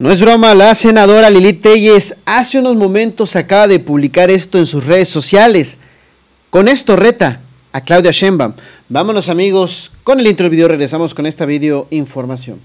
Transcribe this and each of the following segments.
No es broma, la senadora Lili Telles hace unos momentos acaba de publicar esto en sus redes sociales. Con esto reta a Claudia Sheinbaum. Vámonos amigos, con el intro del video regresamos con esta video información.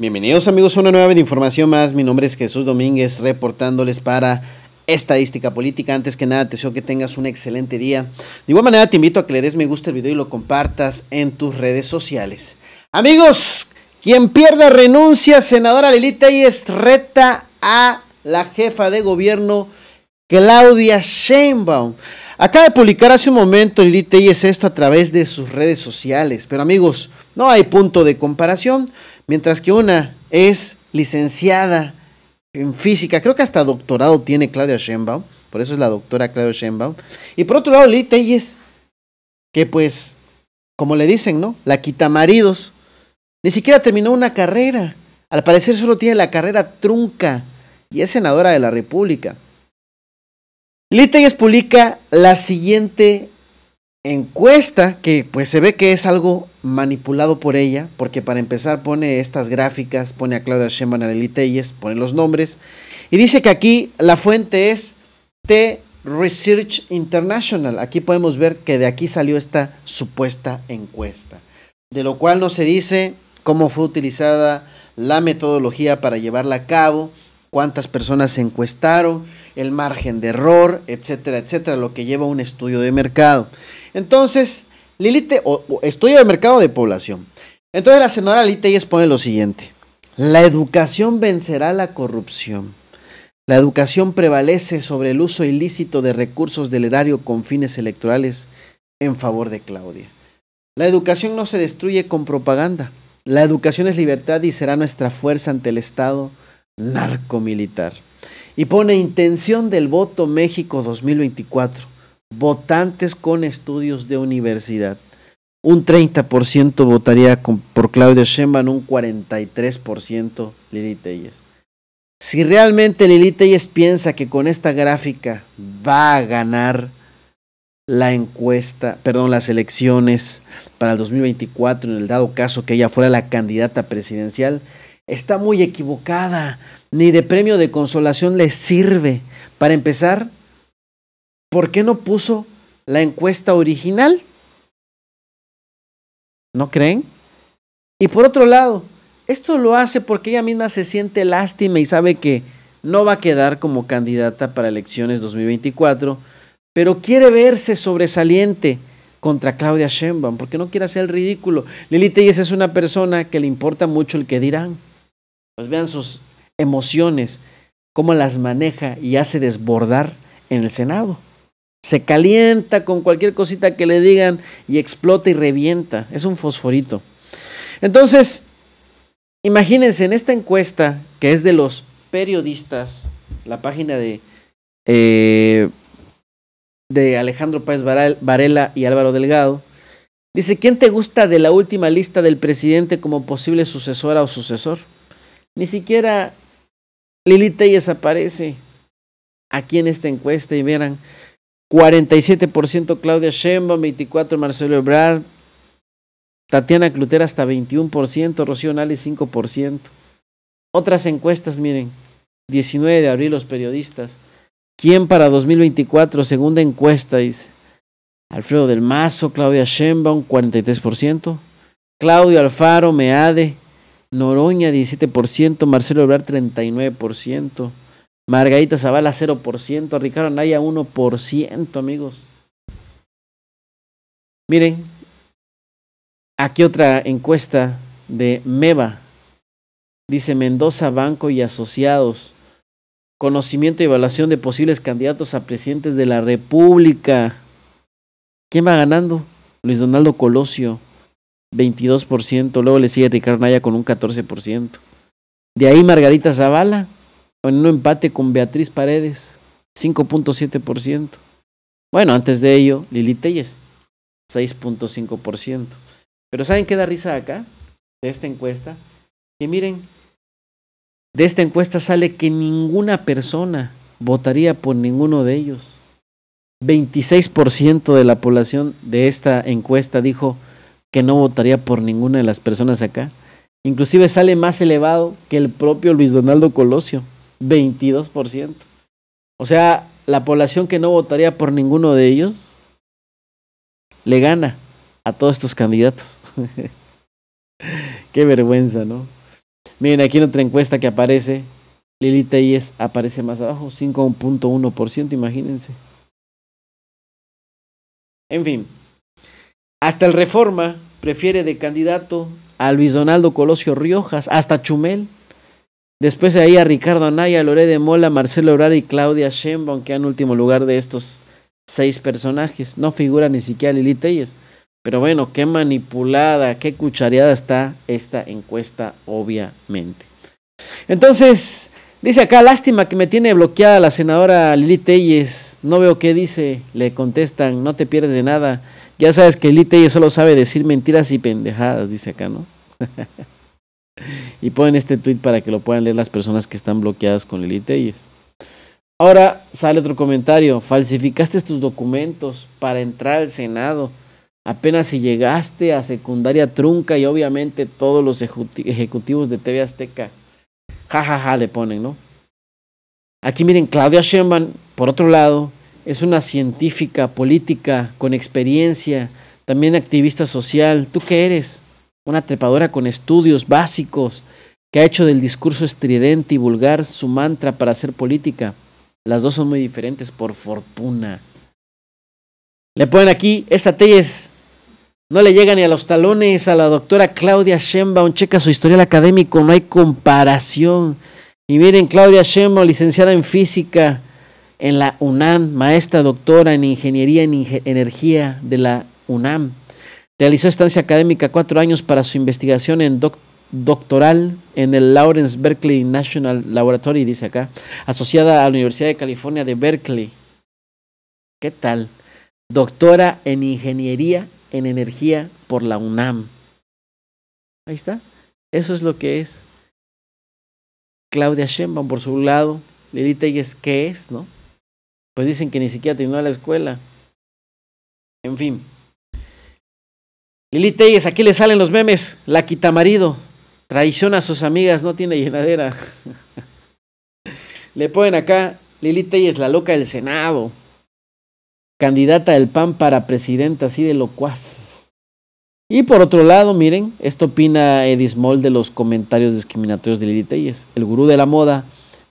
Bienvenidos amigos a una nueva de información más. Mi nombre es Jesús Domínguez reportándoles para estadística política. Antes que nada, te deseo que tengas un excelente día. De igual manera, te invito a que le des me gusta el video y lo compartas en tus redes sociales. Amigos, quien pierda renuncia, senadora Lilita y es reta a la jefa de gobierno Claudia Sheinbaum. Acaba de publicar hace un momento Lili es esto a través de sus redes sociales, pero amigos, no hay punto de comparación, mientras que una es licenciada en física, creo que hasta doctorado tiene Claudia Sheinbaum, por eso es la doctora Claudia Sheinbaum, y por otro lado Lili Telles, que pues, como le dicen, ¿no? La quita maridos, ni siquiera terminó una carrera, al parecer solo tiene la carrera trunca y es senadora de la República. Litegers publica la siguiente encuesta, que pues se ve que es algo manipulado por ella, porque para empezar pone estas gráficas, pone a Claudia Sheinbaum, a Litegers, pone los nombres, y dice que aquí la fuente es T Research International. Aquí podemos ver que de aquí salió esta supuesta encuesta, de lo cual no se dice cómo fue utilizada la metodología para llevarla a cabo, cuántas personas se encuestaron, el margen de error, etcétera, etcétera, lo que lleva un estudio de mercado. Entonces, Lilite, o, estudio de mercado de población. Entonces la senadora Lilite expone lo siguiente. La educación vencerá la corrupción. La educación prevalece sobre el uso ilícito de recursos del erario con fines electorales en favor de Claudia. La educación no se destruye con propaganda. La educación es libertad y será nuestra fuerza ante el Estado narcomilitar. Y pone intención del voto México 2024. Votantes con estudios de universidad. Un 30% votaría por Claudia Sheinbaum, un 43% Lili Telles. Si realmente Lili Telles piensa que con esta gráfica va a ganar la encuesta, perdón, las elecciones para el 2024, en el dado caso que ella fuera la candidata presidencial, está muy equivocada, ni de premio de consolación le sirve. Para empezar, ¿por qué no puso la encuesta original? ¿No creen? Y por otro lado, esto lo hace porque ella misma se siente lástima y sabe que no va a quedar como candidata para elecciones 2024, pero quiere verse sobresaliente contra Claudia Sheinbaum porque no quiere hacer el ridículo. Lili Telles es una persona que le importa mucho el que dirán. Pues vean sus emociones, cómo las maneja y hace desbordar en el Senado. Se calienta con cualquier cosita que le digan y explota y revienta. Es un fosforito. Entonces, imagínense en esta encuesta que es de los periodistas, la página de, eh, de Alejandro Páez Varela y Álvaro Delgado, dice, ¿quién te gusta de la última lista del presidente como posible sucesora o sucesor? Ni siquiera Lili Telles aparece aquí en esta encuesta y verán, 47% Claudia Sheinbaum, 24% Marcelo Ebrard, Tatiana Clutera hasta 21%, Rocío Nales 5%. Otras encuestas, miren, 19 de abril los periodistas. ¿Quién para 2024? Segunda encuesta, dice. Alfredo del Mazo, Claudia Sheinbaum, 43%. Claudio Alfaro, Meade, Noroña 17%, Marcelo Ebrard 39%, Margarita Zavala 0%, Ricardo Anaya 1%, amigos. Miren, aquí otra encuesta de MEVA. Dice Mendoza Banco y Asociados. Conocimiento y evaluación de posibles candidatos a presidentes de la República. ¿Quién va ganando? Luis Donaldo Colosio. 22%, luego le sigue Ricardo Naya con un 14%. De ahí Margarita Zavala, en un empate con Beatriz Paredes, 5.7%. Bueno, antes de ello, Lili Telles, 6.5%. Pero ¿saben qué da risa acá? De esta encuesta. Que miren, de esta encuesta sale que ninguna persona votaría por ninguno de ellos. 26% de la población de esta encuesta dijo que no votaría por ninguna de las personas acá. Inclusive sale más elevado que el propio Luis Donaldo Colosio, 22%. O sea, la población que no votaría por ninguno de ellos le gana a todos estos candidatos. Qué vergüenza, ¿no? Miren, aquí en otra encuesta que aparece, Lilita es aparece más abajo, 5.1%, imagínense. En fin, hasta el Reforma prefiere de candidato a Luis Donaldo Colosio Riojas, hasta Chumel. Después de ahí a Ricardo Anaya, Loré de Mola, Marcelo Obrar y Claudia Sheinbaum que en último lugar de estos seis personajes. No figura ni siquiera Lili Telles. Pero bueno, qué manipulada, qué cuchareada está esta encuesta, obviamente. Entonces, Dice acá, lástima que me tiene bloqueada la senadora Lili Telles. No veo qué dice. Le contestan, no te pierdes de nada. Ya sabes que Lili Telles solo sabe decir mentiras y pendejadas, dice acá, ¿no? y ponen este tweet para que lo puedan leer las personas que están bloqueadas con Lili Telles. Ahora sale otro comentario. Falsificaste tus documentos para entrar al Senado. Apenas si llegaste a secundaria trunca y obviamente todos los ejecutivos de TV Azteca Ja, ja, ja, le ponen, ¿no? Aquí miren, Claudia Sheinbaum, por otro lado, es una científica, política, con experiencia, también activista social. ¿Tú qué eres? Una trepadora con estudios básicos que ha hecho del discurso estridente y vulgar su mantra para hacer política. Las dos son muy diferentes, por fortuna. Le ponen aquí, esta es... No le llega ni a los talones a la doctora Claudia Sheinbaum. Checa su historial académico, no hay comparación. Y miren, Claudia Sheinbaum, licenciada en física en la UNAM, maestra doctora en ingeniería en energía de la UNAM. Realizó estancia académica cuatro años para su investigación en doctoral en el Lawrence Berkeley National Laboratory, dice acá, asociada a la Universidad de California de Berkeley. ¿Qué tal? Doctora en ingeniería en energía por la UNAM. Ahí está. Eso es lo que es. Claudia Sheinbaum por su lado, Lili Telles, ¿qué es, no? Pues dicen que ni siquiera terminó la escuela. En fin. Lili Telles, aquí le salen los memes. La quita marido. Traiciona a sus amigas, no tiene llenadera. le ponen acá, Lili Telles, la loca del Senado candidata del PAN para presidenta, así de locuaz. Y por otro lado, miren, esto opina Edismol de los comentarios discriminatorios de Lili Telles, el gurú de la moda,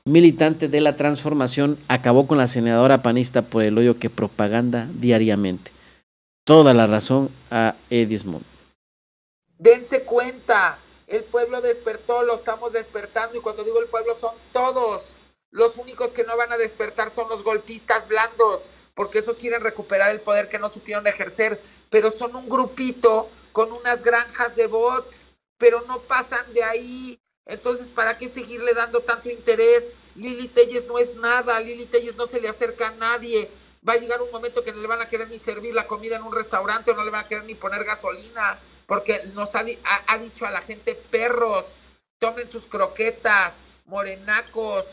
militante de la transformación, acabó con la senadora panista por el hoyo que propaganda diariamente. Toda la razón a Edismol. Dense cuenta, el pueblo despertó, lo estamos despertando y cuando digo el pueblo son todos los únicos que no van a despertar son los golpistas blandos, porque esos quieren recuperar el poder que no supieron ejercer, pero son un grupito con unas granjas de bots, pero no pasan de ahí. Entonces, ¿para qué seguirle dando tanto interés? Lili Telles no es nada, Lili Telles no se le acerca a nadie. Va a llegar un momento que no le van a querer ni servir la comida en un restaurante o no le van a querer ni poner gasolina, porque nos ha, ha dicho a la gente perros, tomen sus croquetas, morenacos,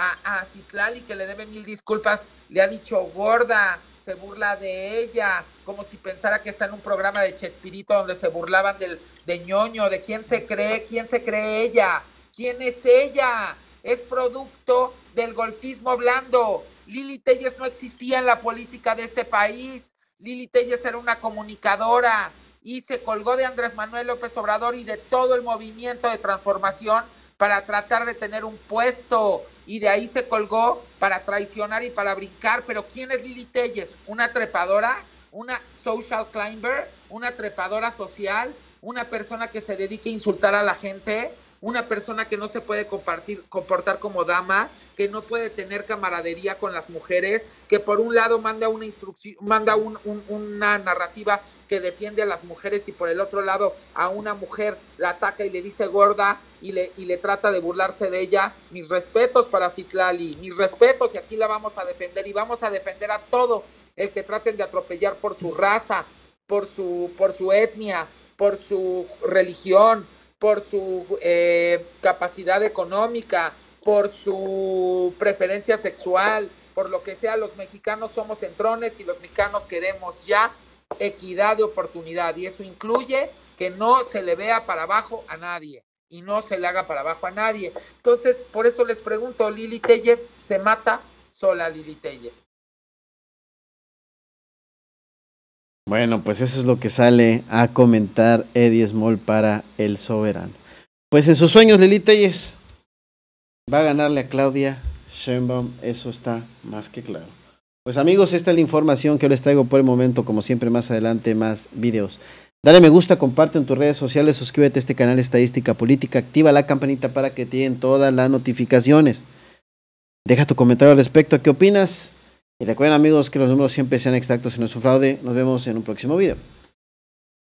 a, Citlali, que le debe mil disculpas, le ha dicho gorda, se burla de ella, como si pensara que está en un programa de Chespirito donde se burlaban del, de ñoño, de quién se cree, quién se cree ella, quién es ella, es producto del golpismo blando. Lili Telles no existía en la política de este país, Lili Telles era una comunicadora y se colgó de Andrés Manuel López Obrador y de todo el movimiento de transformación para tratar de tener un puesto y de ahí se colgó para traicionar y para brincar. Pero ¿quién es Lili Telles? Una trepadora, una social climber, una trepadora social, una persona que se dedica a insultar a la gente, una persona que no se puede compartir, comportar como dama, que no puede tener camaradería con las mujeres, que por un lado manda una instrucción, manda una narrativa que defiende a las mujeres y por el otro lado a una mujer la ataca y le dice gorda y le, y le trata de burlarse de ella. Mis respetos para Citlali, mis respetos y aquí la vamos a defender y vamos a defender a todo el que traten de atropellar por su raza, por su, por su etnia, por su religión, por su eh, capacidad económica, por su preferencia sexual, por lo que sea, los mexicanos somos centrones y los mexicanos queremos ya equidad de oportunidad y eso incluye que no se le vea para abajo a nadie y no se le haga para abajo a nadie. Entonces, por eso les pregunto, Lili Telles se mata sola Lili Telles. Bueno, pues eso es lo que sale a comentar Eddie Small para El Soberano. Pues en sus sueños, Lili Telles va a ganarle a Claudia Sheinbaum, eso está más que claro. Pues amigos, esta es la información que les traigo por el momento, como siempre más adelante más videos. Dale me gusta, comparte en tus redes sociales, suscríbete a este canal Estadística Política, activa la campanita para que te den todas las notificaciones. Deja tu comentario al respecto, ¿qué opinas? Y recuerden amigos que los números siempre sean exactos y no es un fraude. Nos vemos en un próximo video.